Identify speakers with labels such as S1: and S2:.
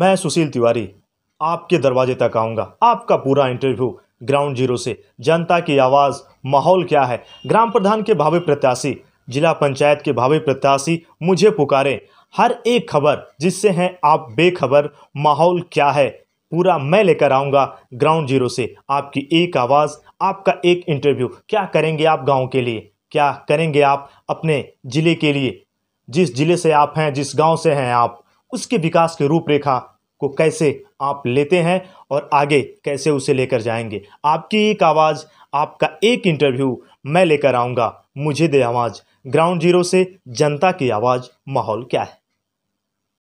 S1: मैं सुशील तिवारी आपके दरवाजे तक आऊँगा आपका पूरा इंटरव्यू ग्राउंड जीरो से जनता की आवाज़ माहौल क्या है ग्राम प्रधान के भावी प्रत्याशी जिला पंचायत के भावी प्रत्याशी मुझे पुकारे हर एक खबर जिससे हैं आप बेखबर माहौल क्या है पूरा मैं लेकर आऊँगा ग्राउंड जीरो से आपकी एक आवाज़ आपका एक इंटरव्यू क्या करेंगे आप गांव के लिए क्या करेंगे आप अपने ज़िले के लिए जिस ज़िले से आप हैं जिस गांव से हैं आप उसके विकास की रूपरेखा को कैसे आप लेते हैं और आगे कैसे उसे लेकर जाएंगे आपकी एक आवाज़ आपका एक इंटरव्यू मैं लेकर आऊँगा मुझे दे आवाज़ ग्राउंड जीरो से जनता की आवाज़ माहौल क्या है